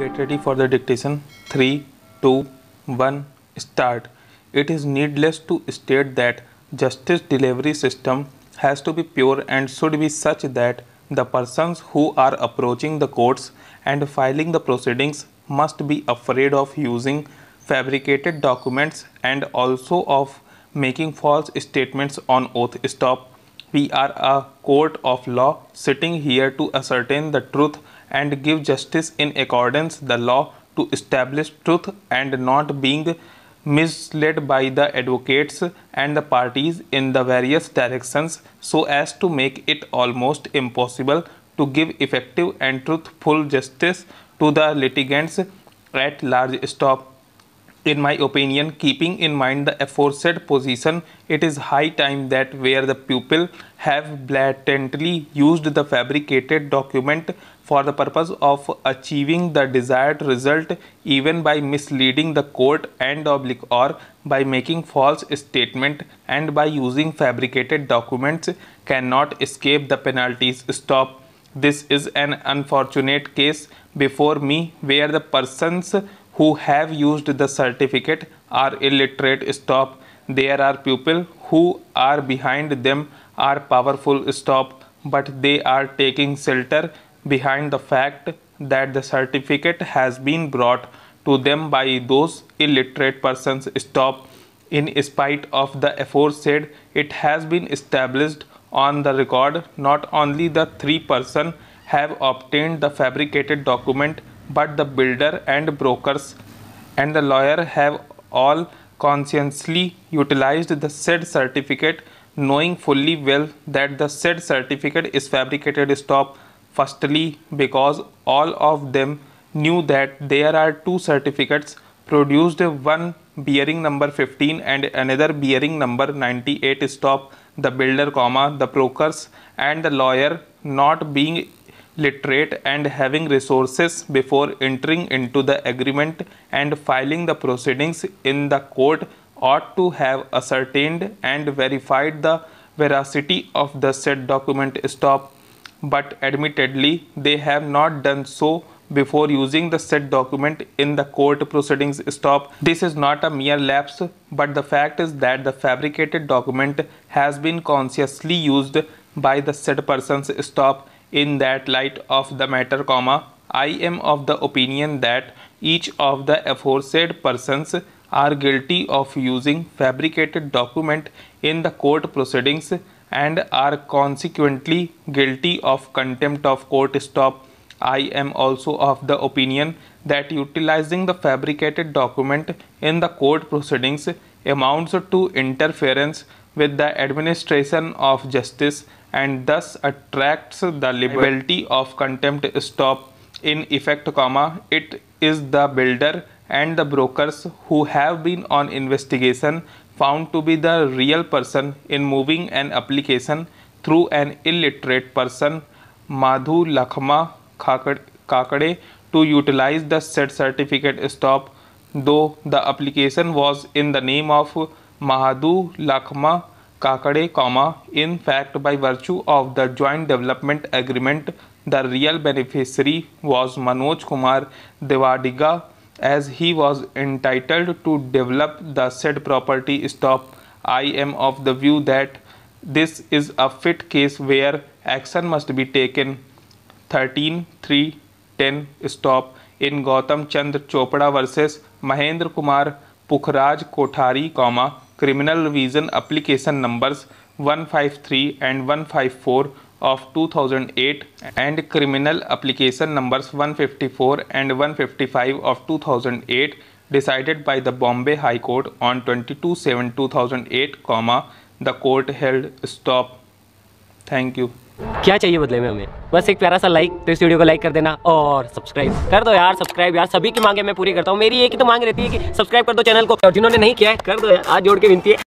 Get ready for the dictation. 3, 2, 1, start. It is needless to state that justice delivery system has to be pure and should be such that the persons who are approaching the courts and filing the proceedings must be afraid of using fabricated documents and also of making false statements on oath. Stop. We are a court of law sitting here to ascertain the truth and give justice in accordance the law to establish truth and not being misled by the advocates and the parties in the various directions so as to make it almost impossible to give effective and truthful justice to the litigants at large stop in my opinion keeping in mind the aforesaid position it is high time that where the pupil have blatantly used the fabricated document for the purpose of achieving the desired result even by misleading the court and oblique or by making false statement and by using fabricated documents cannot escape the penalties stop this is an unfortunate case before me where the persons who have used the certificate are illiterate stop there are people who are behind them are powerful stop but they are taking shelter behind the fact that the certificate has been brought to them by those illiterate persons stop in spite of the aforesaid it has been established on the record not only the three person have obtained the fabricated document but the builder and brokers and the lawyer have all conscientiously utilized the said certificate knowing fully well that the said certificate is fabricated stop Firstly, because all of them knew that there are two certificates produced one bearing number 15 and another bearing number 98 stop the builder comma the brokers and the lawyer not being literate and having resources before entering into the agreement and filing the proceedings in the court ought to have ascertained and verified the veracity of the said document stop but admittedly they have not done so before using the said document in the court proceedings stop. This is not a mere lapse but the fact is that the fabricated document has been consciously used by the said persons stop in that light of the matter comma. I am of the opinion that each of the aforesaid persons are guilty of using fabricated document in the court proceedings and are consequently guilty of contempt of court stop i am also of the opinion that utilizing the fabricated document in the court proceedings amounts to interference with the administration of justice and thus attracts the liability of contempt stop in effect comma it is the builder and the brokers who have been on investigation found to be the real person in moving an application through an illiterate person Madhu Lakhma Kakade to utilize the said certificate stop though the application was in the name of Mahadu Lakhma Kakade, comma, in fact by virtue of the joint development agreement the real beneficiary was Manoj Kumar Devadiga as he was entitled to develop the said property stop I am of the view that this is a fit case where action must be taken 13 3 10 stop in Gautam Chand Chopra versus Mahendra Kumar Pukhraj Kothari comma criminal revision application numbers 153 and 154 of 2008 and criminal application numbers 154 and 155 of 2008 decided by the Bombay High Court on 22/7/2008, comma the court held stop. Thank you. क्या चाहिए बदले में हमें बस एक प्यारा सा like तो इस वीडियो को लाइक कर देना और सब्सक्राइब कर दो यार सब्सक्राइब यार सभी की मांगे मैं पूरी करता हूँ मेरी एक ही तो मांग रहती है कि सब्सक्राइब कर दो चैनल को जिन्होंने नहीं किया है कर दो यार आज जोड़ के विनती है